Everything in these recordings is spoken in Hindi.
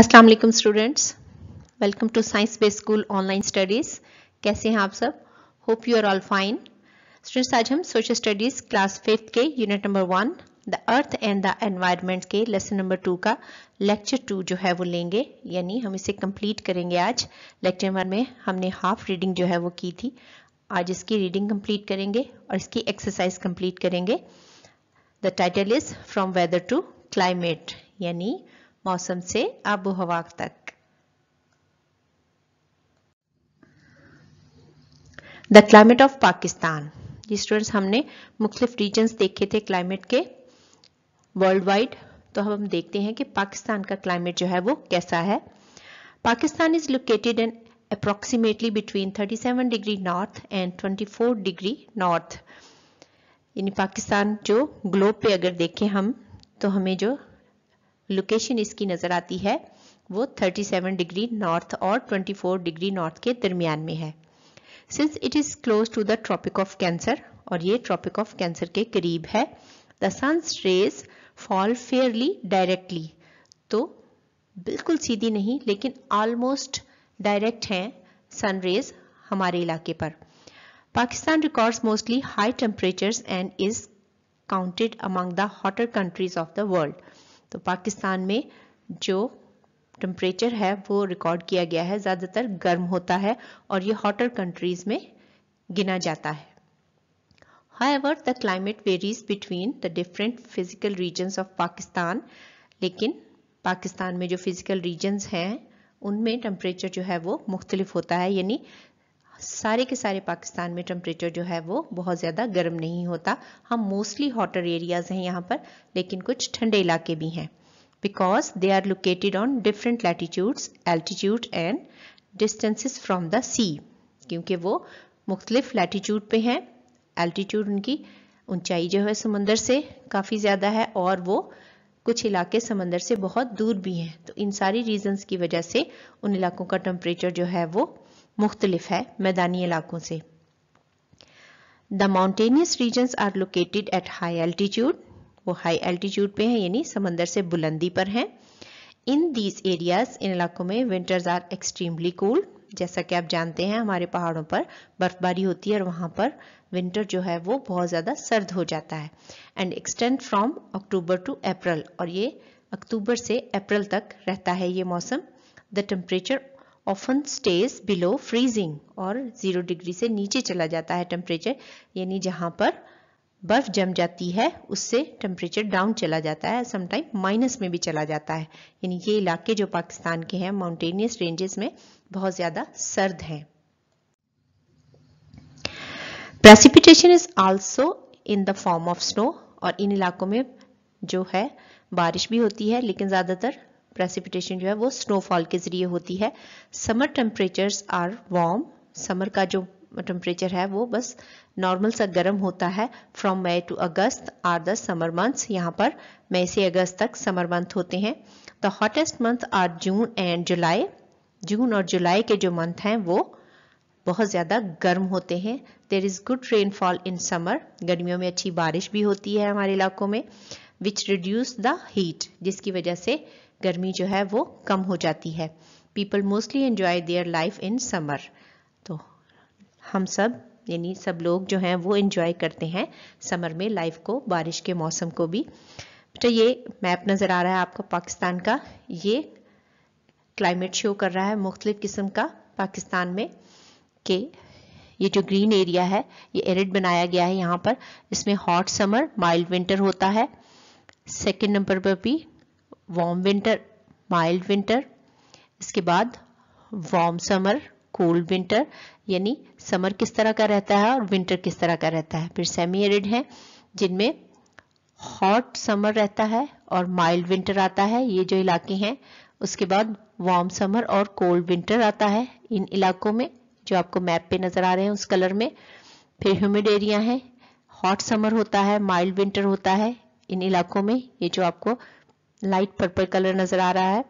अस्सलाम वालेकुम students welcome to science base school online studies कैसे हैं आप सब hope you are all fine students आज हम सोशल स्टडीज़ क्लास फिफ्थ के unit number one the earth and the environment के लेसन नंबर टू का लेक्चर टू जो है वो लेंगे यानी हम इसे कंप्लीट करेंगे आज लेक्चर नंबर में हमने हाफ रीडिंग जो है वो की थी आज इसकी रीडिंग कंप्लीट करेंगे और इसकी एक्सरसाइज कंप्लीट करेंगे the title is from weather to climate यानी मौसम से आबो हवा तक द क्लाइमेट ऑफ पाकिस्तान जी स्टूडेंट्स हमने मुख्तलिफ रीजन्स देखे थे क्लाइमेट के वर्ल्ड वाइड तो हम देखते हैं कि पाकिस्तान का क्लाइमेट जो है वो कैसा है Pakistan is located in thirty seven 37 north and twenty 24 degree north यानी पाकिस्तान जो ग्लोब पे अगर देखें हम तो हमें जो लोकेशन इसकी नज़र आती है वो 37 डिग्री नॉर्थ और 24 डिग्री नॉर्थ के दरमियान में है since it is close to the tropic of cancer और ये ट्रॉपिक ऑफ कैंसर के करीब है the sun's rays fall fairly directly तो बिल्कुल सीधी नहीं लेकिन ऑलमोस्ट डायरेक्ट हैं सन रेज हमारे इलाके पर Pakistan records mostly high temperature and is counted among the hotter countries of the world तो पाकिस्तान में जो टेम्परेचर है वो रिकॉर्ड किया गया है ज़्यादातर गर्म होता है और ये हॉटर कंट्रीज़ में गिना जाता है however the climate varies between the different physical regions of Pakistan लेकिन पाकिस्तान में जो फिज़िकल रीजन्स हैं उनमें टेम्परेचर जो है वो मुख्तलिफ होता है यानी सारे के सारे पाकिस्तान में टम्परेचर जो है वो बहुत ज़्यादा गर्म नहीं होता हम मोस्टली हॉटर एरियाज़ हैं यहाँ पर लेकिन कुछ ठंडे इलाके भी हैं because they are located on different latitudes altitude and distances from the sea क्योंकि वो मुख्तलिफ लैटीट्यूड पे हैं एल्टीट्यूड उनकी ऊंचाई जो है समंदर से काफ़ी ज़्यादा है और वो कुछ इलाके समंदर से बहुत दूर भी हैं तो इन सारी रीजंस की वजह से उन इलाकों का टम्परेचर जो है वो मुख्तलिफ है मैदानी इलाकों से the mountainous region are located at high altitude वो हाई एल्टीट्यूड पे हैं यानी समंदर से बुलंदी पर हैं इन दीज एरियाज इन इलाकों में विंटर्स आर एक्सट्रीमली कूल जैसा कि आप जानते हैं हमारे पहाड़ों पर बर्फबारी होती है और वहाँ पर विंटर जो है वो बहुत ज़्यादा सर्द हो जाता है and extend from October to April और ये अक्टूबर से अप्रैल तक रहता है ये मौसम the temperature often stays below freezing और ज़ीरो डिग्री से नीचे चला जाता है टेम्परेचर यानी जहां पर बर्फ जम जाती है उससे टेम्परेचर डाउन चला जाता है समटाइम माइनस में भी चला जाता है यानी ये इलाके जो पाकिस्तान के हैं माउंटेनियस रेंजेस में बहुत ज़्यादा सर्द हैं precipitation is also in the form of snow और इन इलाकों में जो है बारिश भी होती है लेकिन ज़्यादातर प्रेसिपिटेशन जो है वो स्नोफॉल के ज़रिए होती है summer temperatures are warm summer का जो टेम्परेचर है वो बस नॉर्मल सा गर्म होता है from May to August are the summer months यहाँ पर मई से अगस्त तक समर मंथ होते हैं the hottest month are June and July जून और जुलाई के जो मंथ हैं वो बहुत ज़्यादा गर्म होते हैं there is good rainfall in summer गर्मियों में अच्छी बारिश भी होती है हमारे इलाकों में विच रिड्यूस द हीट जिसकी वजह से गर्मी जो है वो कम हो जाती है people mostly enjoy their life in summer तो हम सब यानी सब लोग जो हैं वो इन्जॉय करते हैं समर में लाइफ को बारिश के मौसम को भी तो ये मैप नज़र आ रहा है आपको पाकिस्तान का ये क्लाइमेट शो कर रहा है मुख्तलिफ़ किस्म का पाकिस्तान में कि ये जो ग्रीन एरिया है ये एरिड बनाया गया है यहाँ पर इसमें हॉट समर माइल्ड विंटर होता है सेकेंड नंबर पर भी वार्म विंटर माइल्ड विंटर इसके बाद वार्म समर कोल्ड विंटर यानी समर किस तरह का रहता है और विंटर किस तरह का रहता है फिर सेमी एरिड है जिनमें हॉट समर रहता है और माइल्ड विंटर आता है ये जो इलाके हैं उसके बाद वार्म समर और कोल्ड विंटर आता है इन इलाकों में जो आपको मैप पे नज़र आ रहे हैं उस कलर में फिर ह्यूमिड एरिया है हॉट समर होता है माइल्ड विंटर होता है इन इलाकों में ये जो आपको लाइट पर्पल कलर नज़र आ रहा है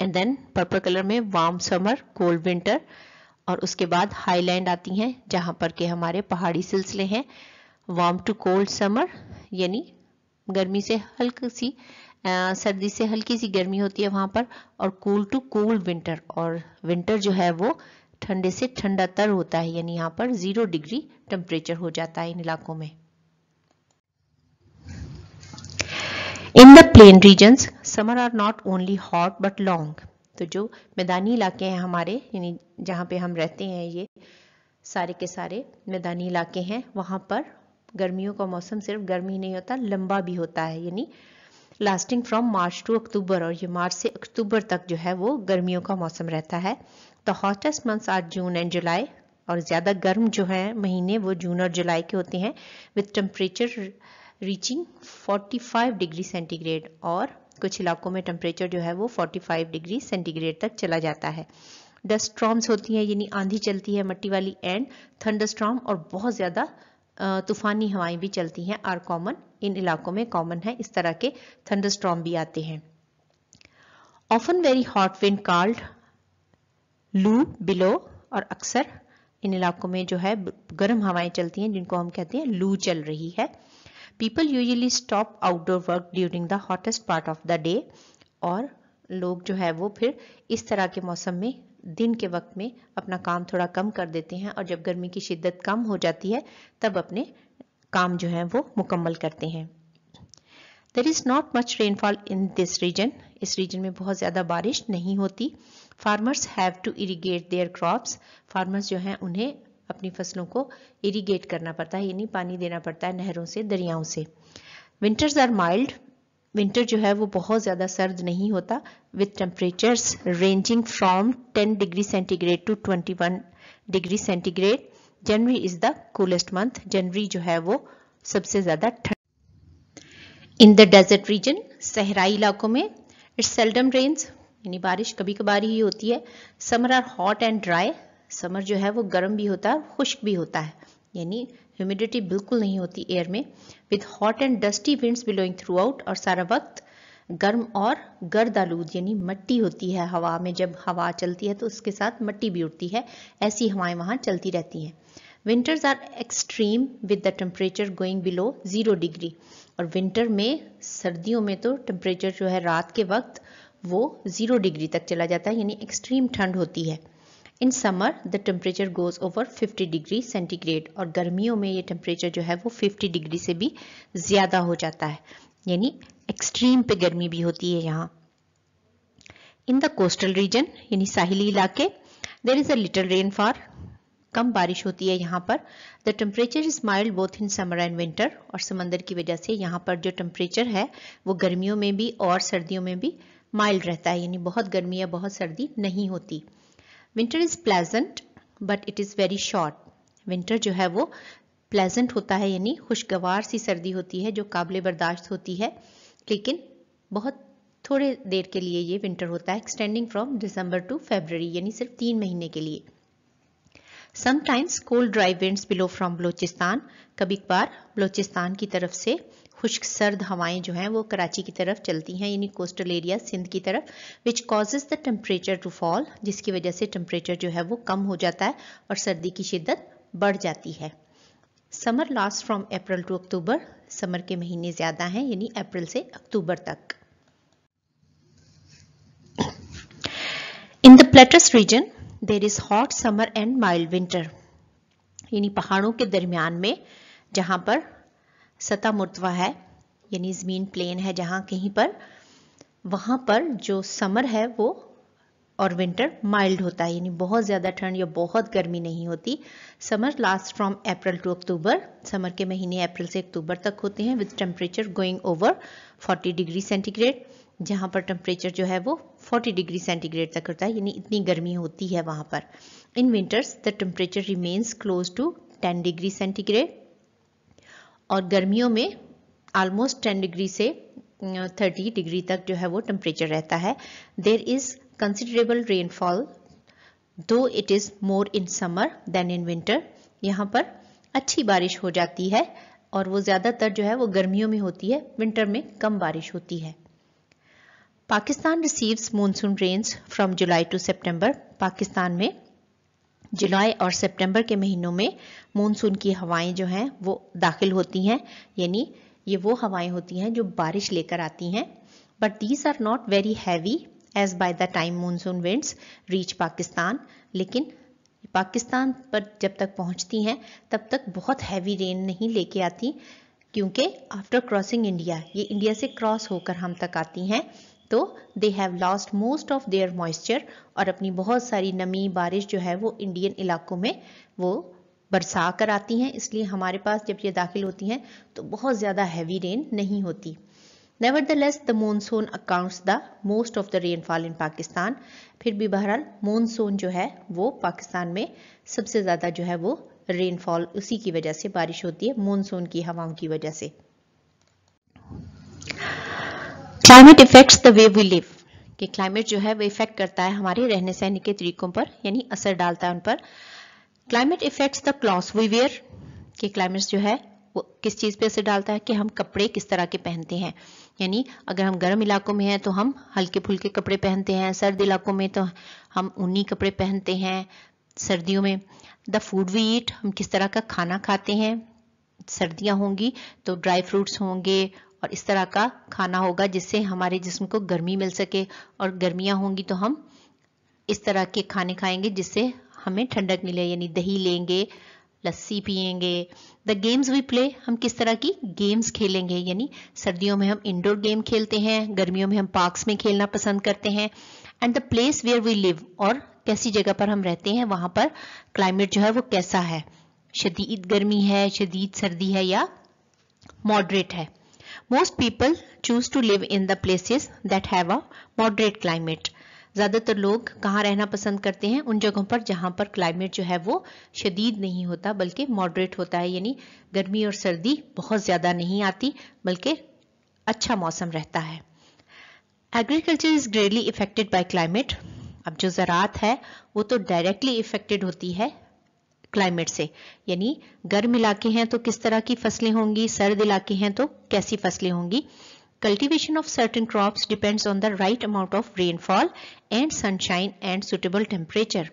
एंड देन पर्पल कलर में वार्म समर कोल्ड विंटर और उसके बाद हाईलैंड आती हैं जहाँ पर के हमारे पहाड़ी सिलसिले हैं वार्म टू कोल्ड समर यानी गर्मी से हल्की सी आ, सर्दी से हल्की सी गर्मी होती है वहां पर और कूल टू कूल विंटर और विंटर जो है वो ठंडे से ठंडा तर होता है यानी यहाँ पर ज़ीरो डिग्री टेम्परेचर हो जाता है इन इलाकों में in the plain region summer are not only hot but long तो जो मैदानी इलाके हैं हमारे यानी जहाँ पे हम रहते हैं ये सारे के सारे मैदानी इलाके हैं वहाँ पर गर्मियों का मौसम सिर्फ गर्मी नहीं होता लंबा भी होता है यानी lasting from March to October और ये मार्च से अक्टूबर तक जो है वो गर्मियों का मौसम रहता है the hottest months are June and July और ज़्यादा गर्म जो है महीने वो जून और जुलाई के होते हैं with temperature reaching 45 degree centigrade और कुछ इलाकों में टेम्परेचर जो है वो 45 डिग्री सेंटीग्रेड तक चला जाता है डस्ट स्ट्रॉम्स होती हैं यानी आंधी चलती है मट्टी वाली एंड थंडर स्ट्रॉम और बहुत ज़्यादा तूफानी हवाएं भी चलती हैं आर कॉमन इन इलाकों में कॉमन है इस तरह के थंडर स्ट्रॉम भी आते हैं often very hot wind called loo blow और अक्सर इन इलाकों में जो है गर्म हवाएं चलती हैं जिनको हम कहते हैं लू चल रही है people usually stop outdoor work during the hottest part of the day और लोग जो है वो फिर इस तरह के मौसम में दिन के वक्त में अपना काम थोड़ा कम कर देते हैं और जब गर्मी की शिद्दत कम हो जाती है तब अपने काम जो है वो मुकम्मल करते हैं there is not much rainfall in this region इस रीजन में बहुत ज़्यादा बारिश नहीं होती farmers have to irrigate their crops farmers जो हैं उन्हें अपनी फसलों को इरीगेट करना पड़ता है यानी पानी देना पड़ता है नहरों से दरियाओं से विंटर्स आर माइल्ड विंटर जो है वो बहुत ज़्यादा सर्द नहीं होता with temperatures ranging from 10 degree centigrade to 21 degree centigrade January is the coolest month जनवरी जो है वो सबसे ज़्यादा ठंड इन द डेजर्ट रीजन सहराई इलाकों में इट्स सेल्डम रेन्स यानी बारिश कभी कभार ही होती है summer are hot and dry summer जो है वो गर्म भी होता है खुश्क भी होता है यानी ह्यूमिडिटी बिल्कुल नहीं होती एयर में with hot and dusty winds blowing throughout और सारा वक्त गर्म और गर्द आलूद यानी मट्टी होती है हवा में जब हवा चलती है तो उसके साथ मट्टी भी उड़ती है ऐसी हवाएं वहाँ चलती रहती हैं winters are extreme with the temperature going below zero degree और विंटर में सर्दियों में तो टेम्परेचर जो है रात के वक्त वो ज़ीरो डिग्री तक चला जाता है यानी एक्सट्रीम ठंड होती है in summer the temperature goes over 50 degree centigrade और गर्मियों में ये टेम्परेचर जो है वो 50 डिग्री से भी ज़्यादा हो जाता है यानी एक्सट्रीम पे गर्मी भी होती है यहाँ इन द कोस्टल रीजन यानी साहिली इलाके there is a little rain for कम बारिश होती है यहाँ पर the temperature is mild both in summer and winter और समंदर की वजह से यहाँ पर जो टेम्परेचर है वो गर्मियों में भी और सर्दियों में भी माइल्ड रहता है यानी बहुत गर्मी या बहुत सर्दी नहीं होती winter is pleasant but it is very short winter जो है वो प्लेजेंट होता है यानी खुशगवार सी सर्दी होती है जो काबिल बर्दाश्त होती है लेकिन बहुत थोड़े देर के लिए ये विंटर होता है extending from December to February यानी सिर्फ तीन महीने के लिए sometimes cold dry winds blow from Balochistan कभी बार बलोचिस्तान की तरफ से खुश्क सर्द हवाएं जो हैं वो कराची की तरफ चलती हैं यानी कोस्टल एरिया सिंध की तरफ which causes the temperature to fall जिसकी वजह से टेम्परेचर जो है वो कम हो जाता है और सर्दी की शिद्दत बढ़ जाती है summer last from April to October summer के महीने ज़्यादा हैं यानी अप्रैल से अक्टूबर तक in the plateaus region there is hot summer and mild winter यानी पहाड़ों के दरमियान में जहाँ पर सता मुर्तवा है यानी ज़मीन प्लेन है जहाँ कहीं पर वहाँ पर जो समर है वो और विंटर माइल्ड होता है यानी बहुत ज़्यादा ठंड या बहुत गर्मी नहीं होती summer last from April to October summer के महीने अप्रैल से अक्टूबर तक होते हैं with temperature going over 40 degree centigrade जहाँ पर टेम्परेचर जो है वो 40 डिग्री सेंटीग्रेड तक होता है यानी इतनी गर्मी होती है वहाँ पर in winters the temperature remains close to ten degree centigrade और गर्मियों में आलमोस्ट टेन डिग्री से थर्टी uh, डिग्री तक जो है वो टेम्परेचर रहता है there is considerable rainfall though it is more in summer than in winter यहाँ पर अच्छी बारिश हो जाती है और वो ज़्यादातर जो है वो गर्मियों में होती है विंटर में कम बारिश होती है Pakistan receives monsoon rains from July to September Pakistan में जुलाई और सितंबर के महीनों में मानसून की हवाएं जो हैं वो दाखिल होती हैं यानी ये वो हवाएं होती हैं जो बारिश लेकर आती हैं but these are not very heavy as by the time monsoon winds reach Pakistan लेकिन पाकिस्तान पर जब तक पहुंचती हैं तब तक बहुत हैवी रेन नहीं लेके आती क्योंकि आफ्टर क्रॉसिंग इंडिया ये इंडिया से क्रॉस होकर हम तक आती हैं तो they have lost most of their moisture और अपनी बहुत सारी नमी बारिश जो है वो इंडियन इलाकों में वो बरसा कर आती हैं इसलिए हमारे पास जब ये दाखिल होती हैं तो बहुत ज़्यादा हैवी रेन नहीं होती nevertheless the monsoon accounts the most of the rainfall in Pakistan फिर भी बहरहाल मानसून जो है वो पाकिस्तान में सबसे ज़्यादा जो है वो रेनफॉल उसी की वजह से बारिश होती है मानसून की हवाओं की वजह से climate affects the way we live कि क्लाइमेट जो है वो इफेक्ट करता है हमारे रहने सहने के तरीकों पर यानी असर डालता है उन पर climate affects the clothes we wear कि क्लाइमेट जो है वो किस चीज़ पे असर डालता है कि हम कपड़े किस तरह के पहनते हैं यानी अगर हम गर्म इलाकों में हैं तो हम हल्के फुल्के कपड़े पहनते हैं सर्द इलाकों में तो हम ऊनी कपड़े पहनते हैं सर्दियों में द फूड वी ईट हम किस तरह का खाना खाते हैं सर्दियां होंगी तो ड्राई फ्रूट्स होंगे और इस तरह का खाना होगा जिससे हमारे जिस्म को गर्मी मिल सके और गर्मियाँ होंगी तो हम इस तरह के खाने खाएंगे जिससे हमें ठंडक मिले यानी दही लेंगे लस्सी पियेंगे द गेम्स वी प्ले हम किस तरह की गेम्स खेलेंगे यानी सर्दियों में हम इंडोर गेम खेलते हैं गर्मियों में हम पार्क्स में खेलना पसंद करते हैं and the place where we live और कैसी जगह पर हम रहते हैं वहाँ पर क्लाइमेट जो है वो कैसा है शदीद गर्मी है शदीद सर्दी है या मॉडरेट है most people choose to live in the places that have a moderate climate ज़्यादातर लोग कहाँ रहना पसंद करते हैं उन जगहों पर जहाँ पर क्लाइमेट जो है वो शदीद नहीं होता बल्कि मॉडरेट होता है यानी गर्मी और सर्दी बहुत ज़्यादा नहीं आती बल्कि अच्छा मौसम रहता है agriculture is greatly affected by climate अब जो ज़रात है वो तो डायरेक्टली इफ़ेक्टेड होती है क्लाइमेट से यानी गर्म इलाके हैं तो किस तरह की फसलें होंगी सर्द इलाके हैं तो कैसी फसलें होंगी cultivation of certain crops depends on the right amount of rainfall and sunshine and suitable temperature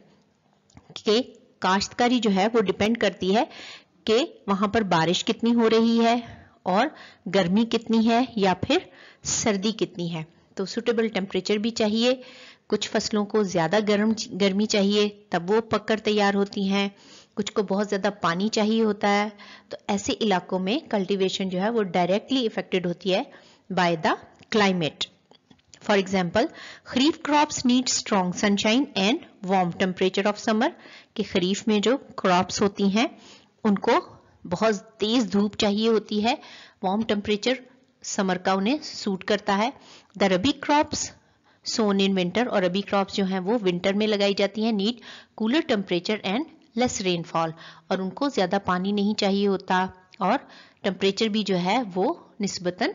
के काश्तकारी जो है वो डिपेंड करती है कि वहां पर बारिश कितनी हो रही है और गर्मी कितनी है या फिर सर्दी कितनी है तो सुटेबल टेम्परेचर भी चाहिए कुछ फसलों को ज़्यादा गर्म गर्मी चाहिए तब वो पककर तैयार होती हैं कुछ को बहुत ज़्यादा पानी चाहिए होता है तो ऐसे इलाकों में कल्टीवेशन जो है वो डायरेक्टली इफेक्टेड होती है by the climate for example kharif crops need strong sunshine and warm temperature of summer कि खरीफ में जो क्रॉप्स होती हैं उनको बहुत तेज़ धूप चाहिए होती है वार्म टेम्परेचर समर का उन्हें सूट करता है the rabi crops sown in winter और रबी क्रॉप्स जो हैं वो विंटर में लगाई जाती हैं need cooler temperature and less rainfall और उनको ज़्यादा पानी नहीं चाहिए होता और टेम्परेचर भी जो है वो निस्बतन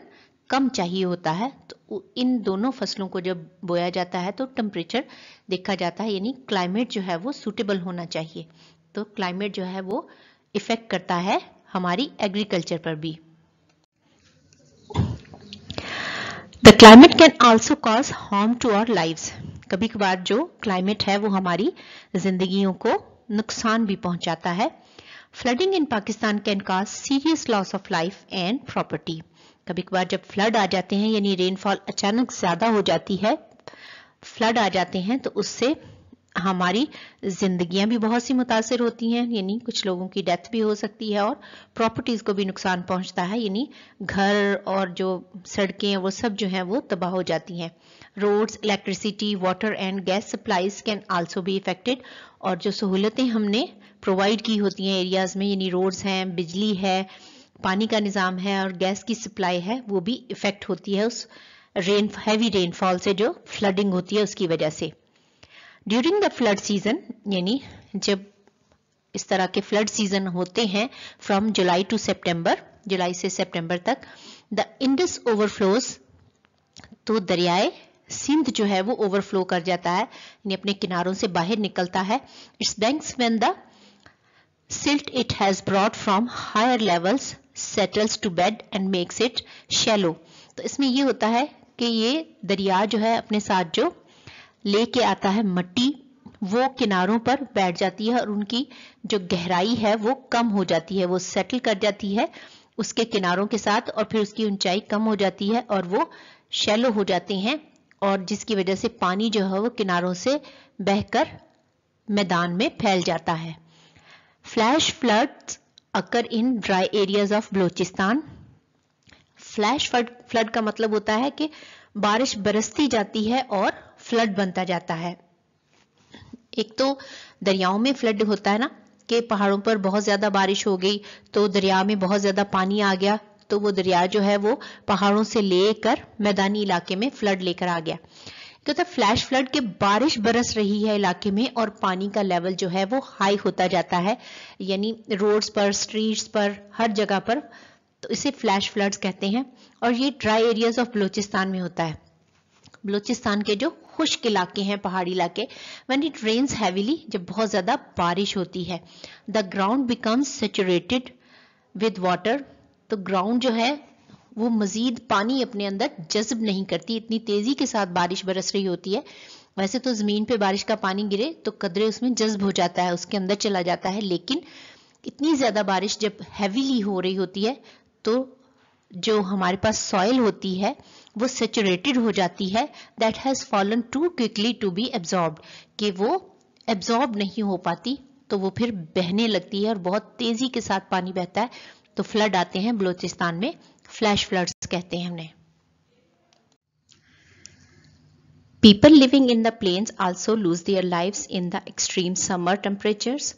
कम चाहिए होता है तो इन दोनों फसलों को जब बोया जाता है तो टेम्परेचर देखा जाता है यानी क्लाइमेट जो है वो सूटेबल होना चाहिए तो क्लाइमेट जो है वो इफ़ेक्ट करता है हमारी एग्रीकल्चर पर भी the climate can also cause harm to our lives कभी कभार जो क्लाइमेट है वो हमारी जिंदगियों को नुकसान भी पहुंचाता है flooding in Pakistan can cause serious loss of life and property कभी कभार जब फ्लड आ जाते हैं यानी रेनफॉल अचानक ज्यादा हो जाती है फ्लड आ जाते हैं तो उससे हमारी जिंदगियां भी बहुत सी मुतासर होती हैं यानी कुछ लोगों की डेथ भी हो सकती है और प्रॉपर्टीज को भी नुकसान पहुंचता है यानी घर और जो सड़कें हैं वो सब जो हैं वो तबाह हो जाती हैं roads electricity water and gas supplies can also be affected और जो सहूलतें हमने प्रोवाइड की होती हैं एरियाज़ में यानी रोड्स हैं बिजली है पानी का निज़ाम है और गैस की सप्लाई है वो भी इफ़ेक्ट होती है उस रेन हैवी रेनफॉल से जो फ्लडिंग होती है उसकी वजह से ड्यूरिंग द फ्लड सीज़न यानी जब इस तरह के फ्लड सीज़न होते हैं फ्रॉम जुलाई टू सेप्टेम्बर जुलाई से सेप्टेम्बर तक द इंडस ओवरफ्लोज तो दरियाए सिंध जो है वो ओवरफ्लो कर जाता है यानी अपने किनारों से बाहर निकलता है its banks when the silt it has brought from higher levels settles to bed and makes it shallow तो इसमें ये होता है कि ये दरिया जो है अपने साथ जो लेके आता है मट्टी वो किनारों पर बैठ जाती है और उनकी जो गहराई है वो कम हो जाती है वो सेटल कर जाती है उसके किनारों के साथ और फिर उसकी ऊंचाई कम हो जाती है और वो शैलो हो जाते हैं और जिसकी वजह से पानी जो है वो किनारों से बहकर मैदान में फैल जाता है flash floods occur in dry areas of Balochistan flash flood का मतलब होता है कि बारिश बरसती जाती है और फ्लड बनता जाता है एक तो दरियाओं में फ्लड होता है ना कि पहाड़ों पर बहुत ज़्यादा बारिश हो गई तो दरिया में बहुत ज़्यादा पानी आ गया तो वो दरिया जो है वो पहाड़ों से लेकर मैदानी इलाके में फ्लड लेकर आ गया कहता फ्लैश फ्लड के बारिश बरस रही है इलाके में और पानी का लेवल जो है वो हाई होता जाता है यानी रोड्स पर स्ट्रीट्स पर हर जगह पर तो इसे फ्लैश फ्लड्स कहते हैं और ये ड्राई एरियाज ऑफ बलूचिस्तान में होता है बलूचिस्तान के जो खुश्क इलाके हैं पहाड़ी इलाके वन इट रेन्स हैविली जब बहुत ज़्यादा बारिश होती है the ground becomes saturated with water तो ग्राउंड जो है वो मजीद पानी अपने अंदर जज्ब नहीं करती इतनी तेज़ी के साथ बारिश बरस रही होती है वैसे तो ज़मीन पे बारिश का पानी गिरे तो कदरे उसमें जज्ब हो जाता है उसके अंदर चला जाता है लेकिन इतनी ज़्यादा बारिश जब हैवीली हो रही होती है तो जो हमारे पास सॉइल होती है वो सेचुरेटेड हो जाती है that has fallen too quickly to be absorb कि वो एब्जॉर्ब नहीं हो पाती तो वो फिर बहने लगती है और बहुत तेज़ी के साथ पानी बहता है तो फ्लड आते हैं बलूचिस्तान में फ्लैश फ्लड्स कहते हैं हमने people living in the plains also lose their lives in the extreme summer temperatures.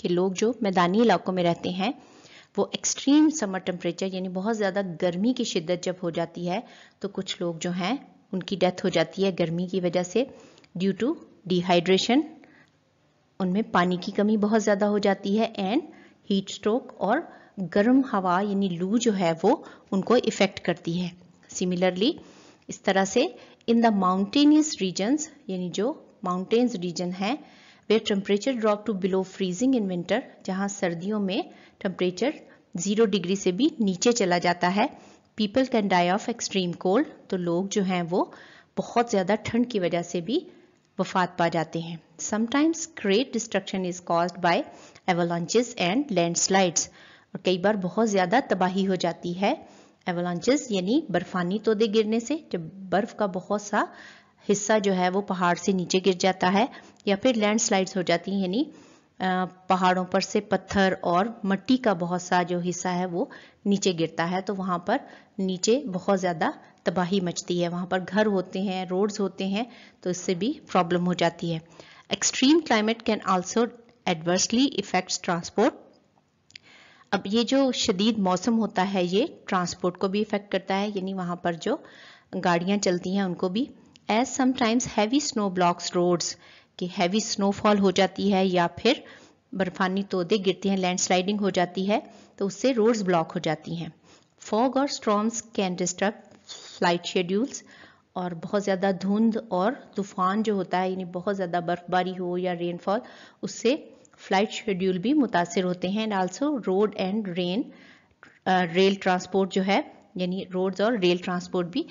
के लोग जो मैदानी इलाकों में रहते हैं वो एक्सट्रीम समर टेम्परेचर यानी बहुत ज़्यादा गर्मी की शिद्दत जब हो जाती है तो कुछ लोग जो हैं उनकी डेथ हो जाती है गर्मी की वजह से ड्यू टू डिहाइड्रेशन उनमें पानी की कमी बहुत ज़्यादा हो जाती है एंड हीट स्ट्रोक और गर्म हवा यानी लू जो है वो उनको इफ़ेक्ट करती है सिमिलरली इस तरह से इन द माउंटेनियस रीजन्स यानी जो माउंटेन्स रीजन है वे temperature drop to below freezing in winter जहाँ सर्दियों में टेम्परेचर ज़ीरो डिग्री से भी नीचे चला जाता है people can die of extreme cold तो लोग जो हैं वो बहुत ज़्यादा ठंड की वजह से भी वफात पा जाते हैं sometimes great destruction is caused by avalanches and landslides और कई बार बहुत ज़्यादा तबाही हो जाती है एवलॉन्चेस यानी बर्फानी तोदे गिरने से जब बर्फ़ का बहुत सा हिस्सा जो है वो पहाड़ से नीचे गिर जाता है या फिर लैंडस्लाइड्स हो जाती हैं यानी पहाड़ों पर से पत्थर और मट्टी का बहुत सा जो हिस्सा है वो नीचे गिरता है तो वहाँ पर नीचे बहुत ज़्यादा तबाही मचती है वहाँ पर घर होते हैं रोड्स होते हैं तो इससे भी प्रॉब्लम हो जाती है extreme climate can also adversely affects transport अब ये जो शदीद मौसम होता है ये ट्रांसपोर्ट को भी इफ़ेक्ट करता है यानी वहाँ पर जो गाड़ियाँ चलती हैं उनको भी as sometimes heavy snow blocks roads कि हैवी स्नोफॉल हो जाती है या फिर बर्फानी तोदे गिरती हैं लैंडस्लाइडिंग हो जाती है तो उससे रोड्स ब्लॉक हो जाती हैं फॉग और storms can disturb flight schedules और बहुत ज़्यादा धुंध और तूफान जो होता है यानी बहुत ज़्यादा बर्फबारी हो या रेनफॉल उससे फ्लाइट शेड्यूल भी मुतासर होते हैं and also road and rain rail transport जो है यानी रोड्स और रेल ट्रांसपोर्ट भी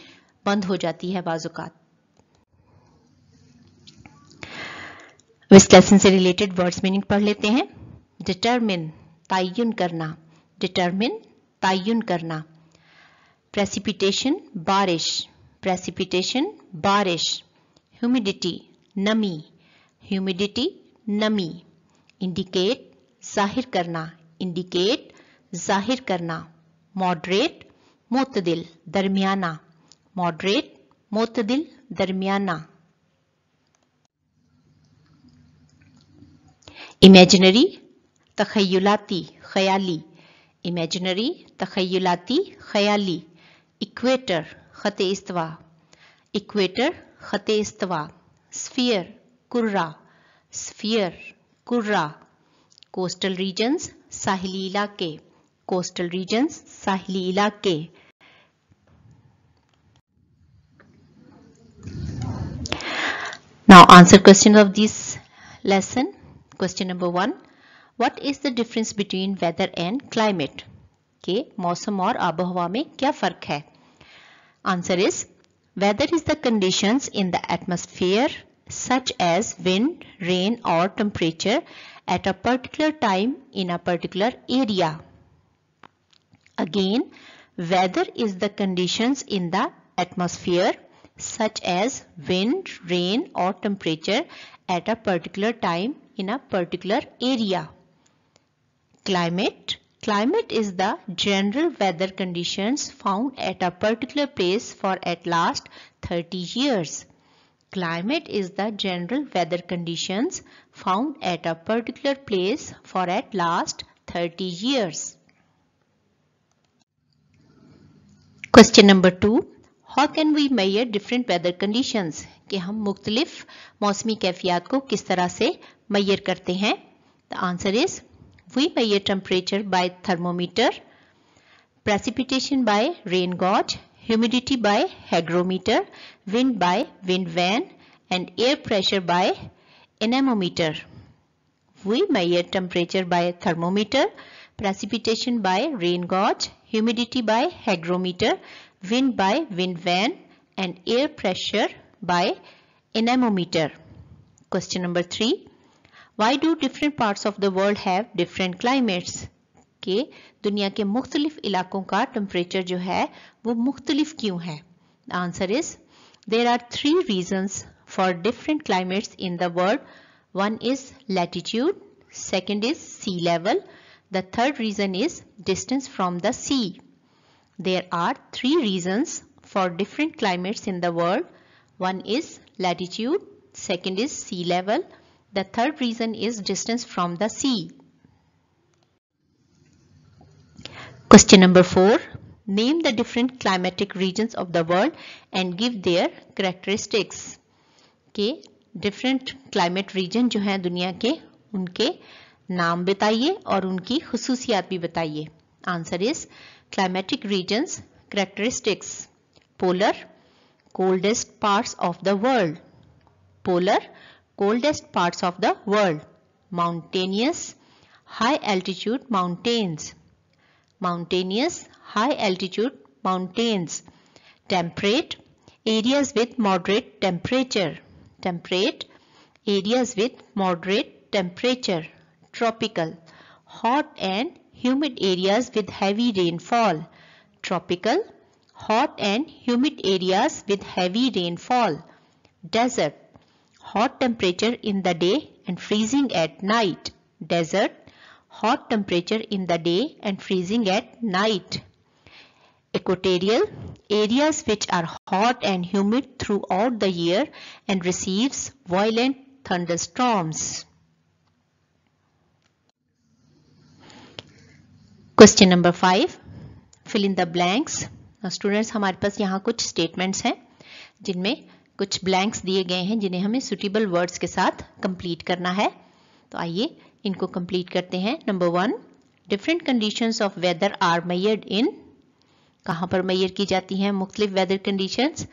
बंद हो जाती है बाजुकात इस से रिलेटेड वर्ड्स मीनिंग पढ़ लेते हैं डिटर्मिन तयन करना डिटरमिन तयन करना प्रेसिपिटेशन बारिश प्रेसिपिटेशन बारिश ह्यूमिडिटी नमी ह्यूमिडिटी नमी इंडिकेट जाहिर करना इंडिकेट जाहिर करना मॉडरेट मोतदिल दरमियाना मॉडरेट मोतदिल दरमियाना इमेजनरी तखयलाती ख्याली इमेजनरी तखयलाती ख्याली इक्वेटर ख़त इस्तवा इक्वेटर ख़त इस्तवा स्फीयर कुर्रा स्फीयर कुर्रा कोस्टल रीजन्स साहिली इलाके कोस्टल रीजन्स साहिली इलाके now answer question of this lesson question number one what is the difference between weather and climate के मौसम और आबोहवा में क्या फर्क है answer is weather is the conditions in the atmosphere such as wind, rain or temperature at a particular time in a particular area. Again, weather is the conditions in the atmosphere such as wind, rain or temperature at a particular time in a particular area. Climate Climate is the general weather conditions found at a particular place for at last 30 years. Climate is the general weather conditions found at a particular place for at last thirty years question number two how can we measure different weather conditions के हम मुख्तलिफ मौसमी कैफियात को किस तरह से मैयर करते हैं the answer is we measure temperature by thermometer precipitation by rain gauge humidity by hygrometer, wind by wind van, and air pressure by anemometer. We measure temperature by thermometer, precipitation by rain gauge, humidity by hygrometer, wind by wind van, and air pressure by anemometer. Question number 3. Why do different parts of the world have different climates? कि दुनिया के मुख्तलिफ इलाकों का टम्परेचर जो है वो मुख्तलिफ क्यों है answer is there are three reasons for different climates in the world one is latitude second is sea level the third reason is distance from the sea there are three reasons for different climates in the world one is latitude second is sea level the third reason is distance from the sea Question number 4. Name the different climatic regions of the world and give their characteristics. के different climate region जो हैं दुनिया के उनके नाम बताइए और उनकी खसूसियात भी बताइए answer is climatic regions characteristics polar coldest parts of the world polar coldest parts of the world mountainous high altitude mountains mountainous, high altitude mountains. Temperate, areas with moderate temperature. Temperate, areas with moderate temperature. Tropical, hot and humid areas with heavy rainfall. Tropical, hot and humid areas with heavy rainfall. Desert, hot temperature in the day and freezing at night. Desert, hot temperature in the day and freezing at night. Equatorial areas which are hot and humid throughout the year and receives violent thunderstorms. Question number 5 fill in the blanks. Now students हमारे पास यहाँ कुछ statements हैं जिनमें कुछ ब्लैंक्स दिए गए हैं जिन्हें हमें सुटेबल वर्ड्स के साथ कंप्लीट करना है तो आइए इनको कंप्लीट करते हैं number one different conditions of weather are measured in कहाँ पर मैयर की जाती हैं मुख्तलिफ वेदर कंडीशंस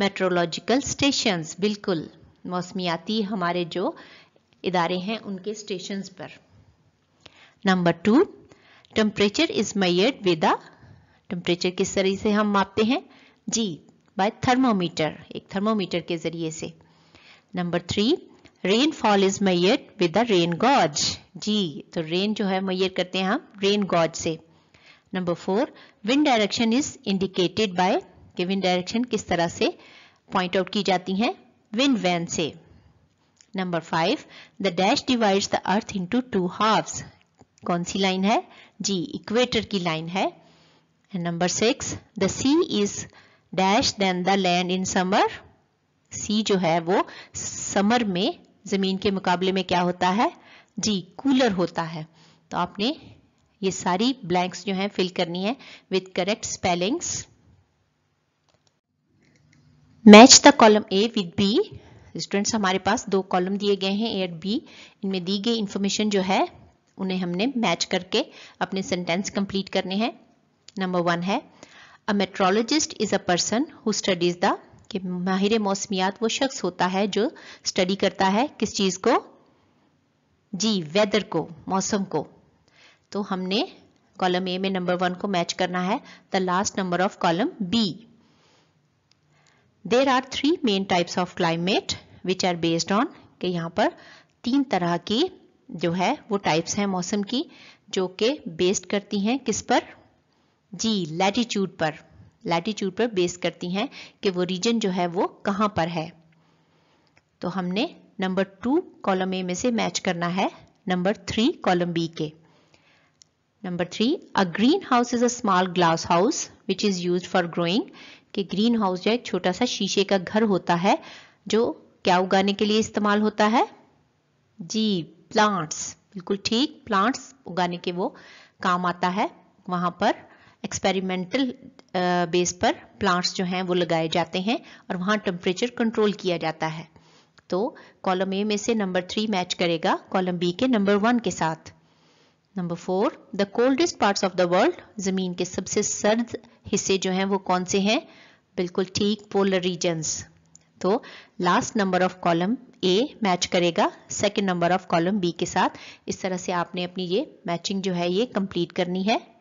मेट्रोलॉजिकल स्टेशंस बिल्कुल मौसमियाती हमारे जो इदारे हैं उनके स्टेशंस पर number two temperature is measured with temperature किस तरह से हम मापते हैं जी बाय थर्मोमीटर एक थर्मोमीटर के ज़रिए से number three rainfall is measure with the rain gauge जी तो रेन जो है मैयर करते हैं हम रेन गॉज से number four wind direction is indicated by कि विंड डायरेक्शन किस तरह से पॉइंट आउट की जाती है विंड वैन से number five the dash divides the earth into two halves कौन सी लाइन है जी इक्वेटर की लाइन है number six the sea is dash than the land in summer sea जो है वो समर में ज़मीन के मुकाबले में क्या होता है जी कूलर होता है तो आपने ये सारी ब्लैंक्स जो हैं फिल करनी है with correct spellings match the column A with B students हमारे पास दो कॉलम दिए गए हैं ए एंड बी इनमें दी गई इंफॉर्मेशन जो है उन्हें हमने मैच करके अपने सेंटेंस कंप्लीट करने हैं नंबर वन है a meteorologist is a person who studies the कि माहिर मौसमियात वो शख्स होता है जो स्टडी करता है किस चीज़ को जी वेदर को मौसम को तो हमने कॉलम ए में नंबर वन को मैच करना है the last number of column B there are three main types of climate which are based on कि यहाँ पर तीन तरह की जो है वो टाइप्स हैं मौसम की जो कि बेस्ड करती हैं किस पर जी लैटिट्यूड पर लैटिट्यूड पर बेस करती हैं कि वो रीजन जो है वो कहाँ पर है तो हमने नंबर टू कॉलम ए में से मैच करना है नंबर थ्री कॉलम बी के number three a greenhouse is a small glass house which is use for growing कि ग्रीन हाउस जो एक छोटा सा शीशे का घर होता है जो क्या उगाने के लिए इस्तेमाल होता है जी प्लांट्स बिल्कुल ठीक प्लांट्स उगाने के वो काम आता है वहां पर एक्सपेरिमेंटल बेस uh, पर प्लांट्स जो हैं वो लगाए जाते हैं और वहाँ टेम्परेचर कंट्रोल किया जाता है तो कॉलम ए में से नंबर थ्री मैच करेगा कॉलम बी के नंबर वन के साथ number four the coldest parts of the world ज़मीन के सबसे सर्द हिस्से जो हैं वो कौन से हैं बिल्कुल ठीक पोलर रीजन्स तो last number of column A match करेगा second number of column B के साथ इस तरह से आपने अपनी ये मैचिंग जो है ये कंप्लीट करनी है